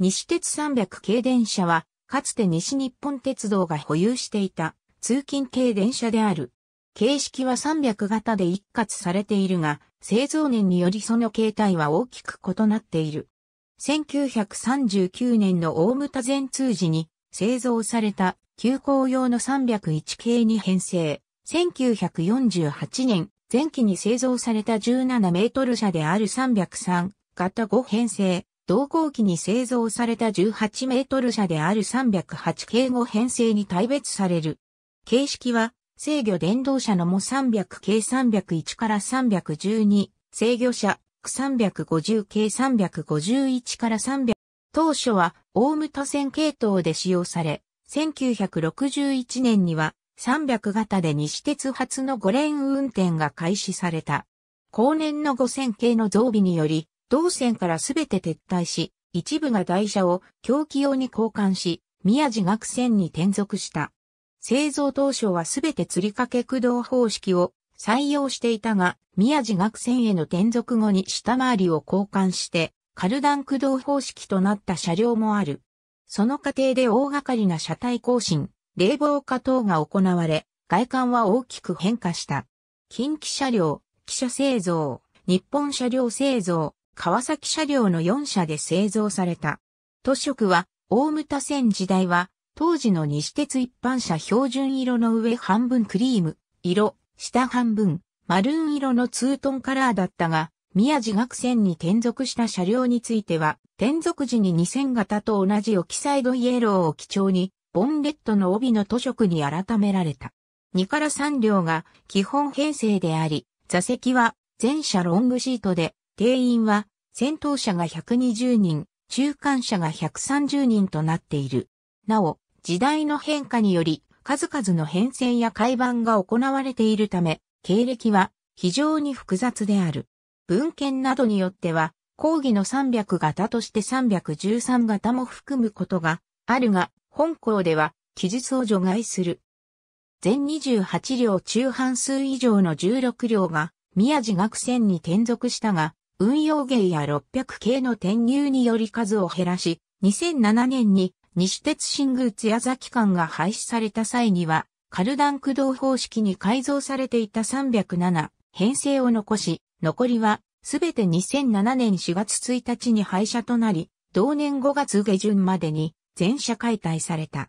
西鉄300系電車は、かつて西日本鉄道が保有していた通勤系電車である。形式は300型で一括されているが、製造年によりその形態は大きく異なっている。1939年の大牟田全通時に製造された急行用の301系に編成。1948年、前期に製造された17メートル車である303型5編成。同工期に製造された18メートル車である308系5編成に大別される。形式は、制御電動車のも300系301から312、制御車、350系351から300。当初は、オウム田線系統で使用され、1961年には、300型で西鉄発の5連運転が開始された。後年の5000系の増備により、同線からすべて撤退し、一部が台車を狂気用に交換し、宮地学線に転属した。製造当初はすべて吊り掛け駆動方式を採用していたが、宮地学線への転属後に下回りを交換して、カルダン駆動方式となった車両もある。その過程で大掛かりな車体更新、冷房化等が行われ、外観は大きく変化した。近畿車両、汽車製造、日本車両製造、川崎車両の4社で製造された。塗色は、大牟田線時代は、当時の西鉄一般車標準色の上半分クリーム、色、下半分、マルーン色のツートンカラーだったが、宮地学線に転属した車両については、転属時に2000型と同じオキサイドイエローを基調に、ボンレットの帯の塗色に改められた。2から3両が基本編成であり、座席は全車ロングシートで、定員は戦闘者が120人、中間者が130人となっている。なお、時代の変化により、数々の変遷や改版が行われているため、経歴は非常に複雑である。文献などによっては、講義の300型として313型も含むことがあるが、本校では記述を除外する。全28両中半数以上の16両が宮地学船に転属したが、運用芸や600系の転入により数を減らし、2007年に西鉄新宮津矢崎間が廃止された際には、カルダン駆動方式に改造されていた307編成を残し、残りはすべて2007年4月1日に廃車となり、同年5月下旬までに全車解体された。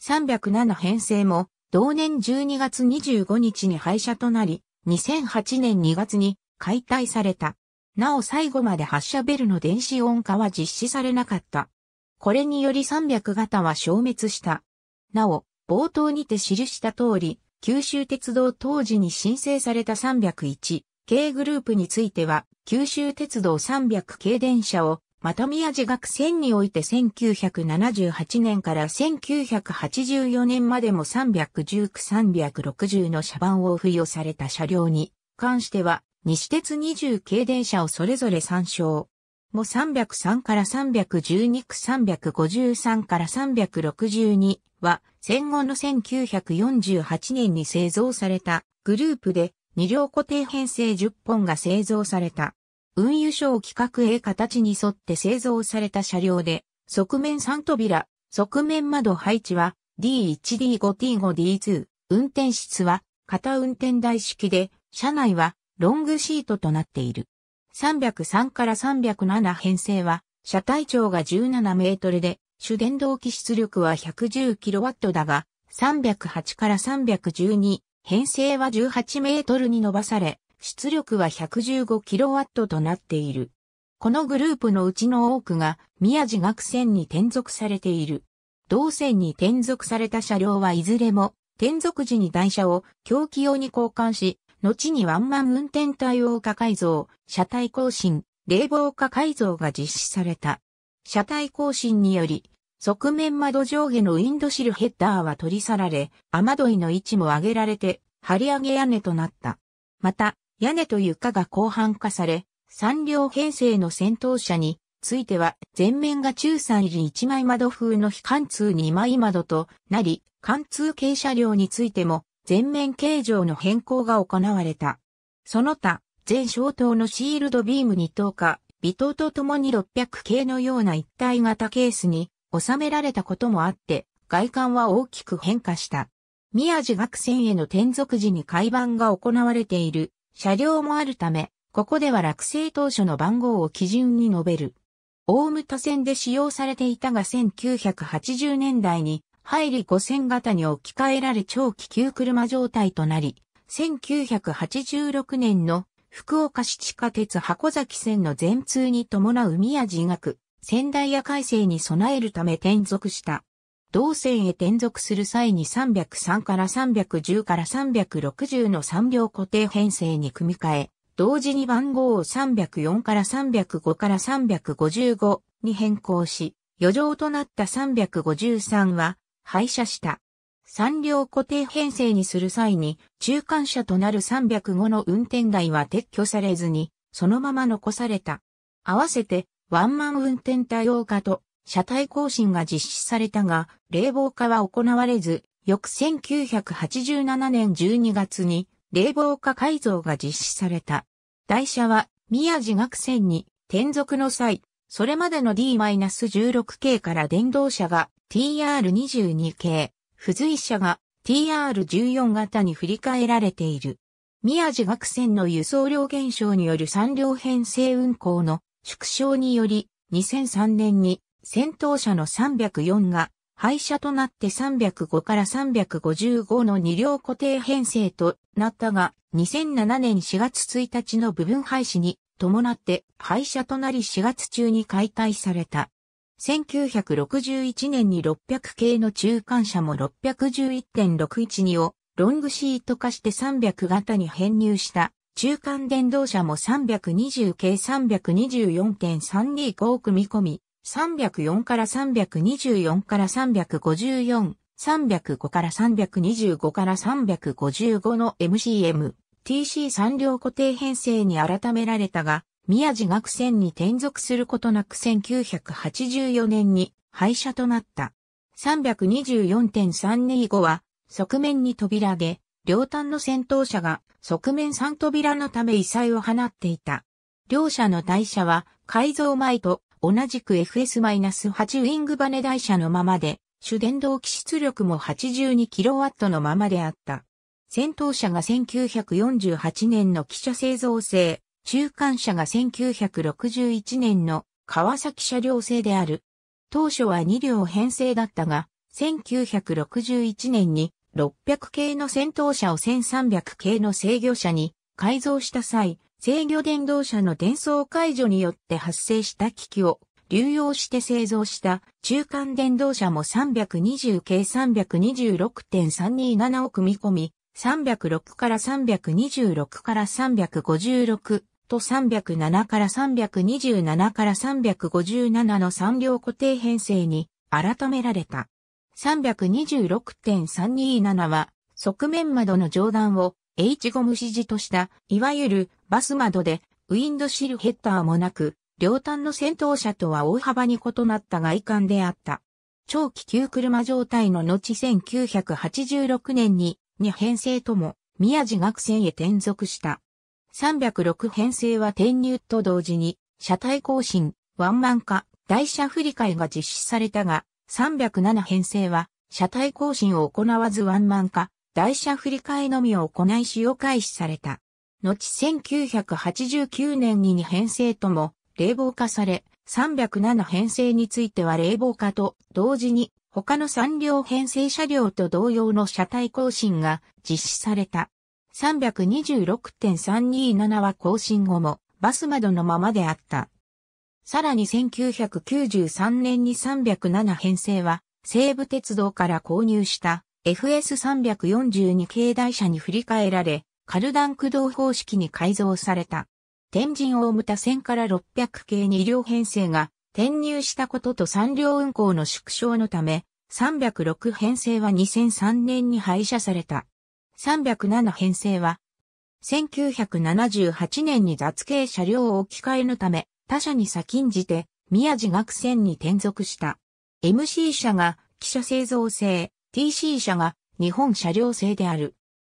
307編成も同年12月25日に廃車となり、2008年2月に解体された。なお最後まで発射ベルの電子音化は実施されなかった。これにより300型は消滅した。なお、冒頭にて記した通り、九州鉄道当時に申請された301系グループについては、九州鉄道300系電車を、また宮地学線において1978年から1984年までも319、360の車番を付与された車両に関しては、西鉄20系電車をそれぞれ参照。も303から312区353から362は戦後の1948年に製造されたグループで2両固定編成10本が製造された。運輸省規格 A 形に沿って製造された車両で側面3扉、側面窓配置は D1D5T5D2、運転室は片運転台式で車内はロングシートとなっている。303から307編成は、車体長が17メートルで、主電動機出力は1 1 0ットだが、308から312編成は18メートルに伸ばされ、出力は1 1 5ットとなっている。このグループのうちの多くが宮地学線に転属されている。同線に転属された車両はいずれも転属時に台車を狂気用に交換し、後にワンマン運転対応化改造、車体更新、冷房化改造が実施された。車体更新により、側面窓上下のウィンドシルヘッダーは取り去られ、雨どいの位置も上げられて、張り上げ屋根となった。また、屋根と床が広範化され、3両編成の戦闘車については、前面が中3入り1枚窓風の非貫通2枚窓となり、貫通軽車両についても、全面形状の変更が行われた。その他、全小灯のシールドビームに等か微灯とともに600系のような一体型ケースに収められたこともあって、外観は大きく変化した。宮地学船への転属時に改板が行われている車両もあるため、ここでは落成当初の番号を基準に述べる。大牟田線で使用されていたが1980年代に入り5000型に置き換えられ超気球車状態となり、1986年の福岡市地下鉄箱崎線の全通に伴う宮地学、仙台や改正に備えるため転属した。同線へ転属する際に303から310から360の3両固定編成に組み替え、同時に番号を304から305から355に変更し、余剰となった353は廃車した。3両固定編成にする際に、中間車となる305の運転台は撤去されずに、そのまま残された。合わせて、ワンマン運転対応化と、車体更新が実施されたが、冷房化は行われず、翌1987年12月に、冷房化改造が実施された。台車は、宮地学線に、転属の際、それまでの D-16 系から電動車が TR22 系、付随車が TR14 型に振り替えられている。宮地学船の輸送量減少による三両編成運行の縮小により、2003年に戦闘車の304が廃車となって305から355の2両固定編成となったが、2007年4月1日の部分廃止に伴って廃車となり4月中に解体された。1961年に600系の中間車も611.612をロングシート化して300型に編入した中間電動車も320系324.325を組み込み、304から324から354、305から325から355の MCM、TC 3両固定編成に改められたが、宮地学船に転属することなく1984年に廃車となった。324.325は側面に扉で、両端の先頭車が側面3扉のため異彩を放っていた。両車の台車は改造前と同じく FS-8 ウィングバネ台車のままで、主電動機出力も 82kW のままであった。戦闘車が1948年の汽車製造製、中間車が1961年の川崎車両製である。当初は2両編成だったが、1961年に600系の戦闘車を1300系の制御車に改造した際、制御電動車の電装解除によって発生した機器を流用して製造した中間電動車も320系326.327を組み込み、306から326から356と307から327から357の3両固定編成に改められた。326.327は側面窓の上段を H ゴム指示とした、いわゆるバス窓でウィンドシルヘッダーもなく、両端の先頭車とは大幅に異なった外観であった。長期球車状態の後1986年に2編成とも宮地学船へ転属した。306編成は転入と同時に、車体更新、ワンマン化、台車振り替えが実施されたが、307編成は、車体更新を行わずワンマン化、台車振り替えのみを行い使用開始された。後1989年に2編成とも、冷房化され、307編成については冷房化と同時に他の3両編成車両と同様の車体更新が実施された。326.327は更新後もバス窓のままであった。さらに1993年に307編成は西武鉄道から購入した FS342 系台車に振り替えられ、カルダン駆動方式に改造された。天神大牟田線から600系2両編成が転入したことと産業運行の縮小のため、306編成は2003年に廃車された。307編成は、1978年に雑系車両を置き換えのため、他社に先んじて、宮地学船に転属した。MC 社が、汽車製造製、TC 社が、日本車両製である。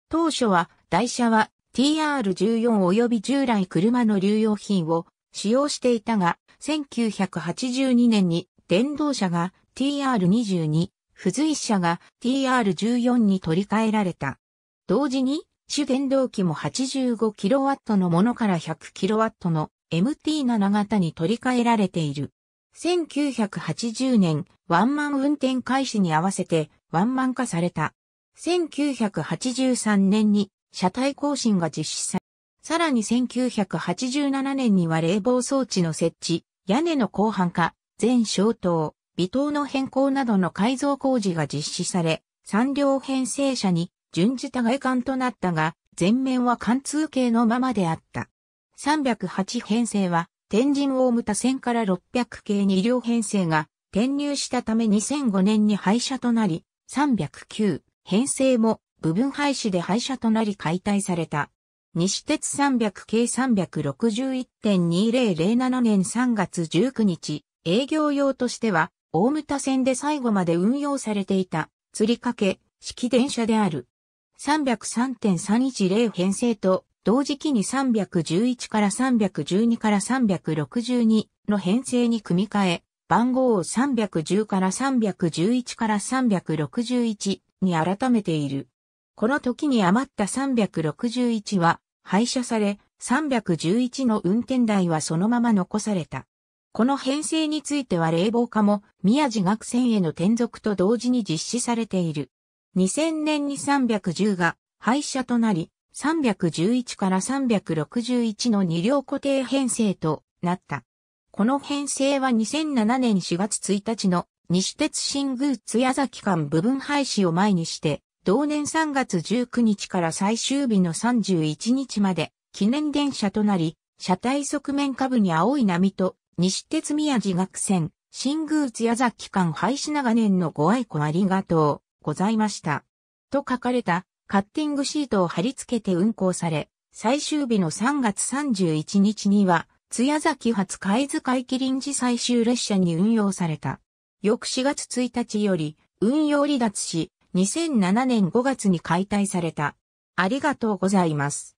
当初は、台車は TR14 及び従来車の流用品を使用していたが、1982年に電動車が TR22、付随車が TR14 に取り替えられた。同時に、主原動機も 85kW のものから 100kW の MT7 型に取り替えられている。1980年、ワンマン運転開始に合わせてワンマン化された。1983年に車体更新が実施されさらに1987年には冷房装置の設置、屋根の広範化、全消灯、微灯の変更などの改造工事が実施され、3両編成車に準じた外観となったが、前面は貫通形のままであった。308編成は、天神大牟田線から600系2両編成が転入したため2005年に廃車となり、309編成も部分廃止で廃車となり解体された。西鉄300 k 361.2007年3月19日、営業用としては、大牟田線で最後まで運用されていた、釣りかけ、式電車である。303.310編成と、同時期に311から312から362の編成に組み替え、番号を310から311から361に改めている。この時に余った361は廃車され、311の運転台はそのまま残された。この編成については冷房化も宮地学船への転属と同時に実施されている。2000年に310が廃車となり、311から361の2両固定編成となった。この編成は2007年4月1日の西鉄新宮津矢崎間部分廃止を前にして同年3月19日から最終日の31日まで記念電車となり、車体側面下部に青い波と西鉄宮地学線、新宮津矢崎間廃止長年のご愛顧ありがとうございました。と書かれたカッティングシートを貼り付けて運行され、最終日の3月31日には、津屋崎発貝塚駅臨時最終列車に運用された。翌4月1日より運用離脱し、2007年5月に解体された。ありがとうございます。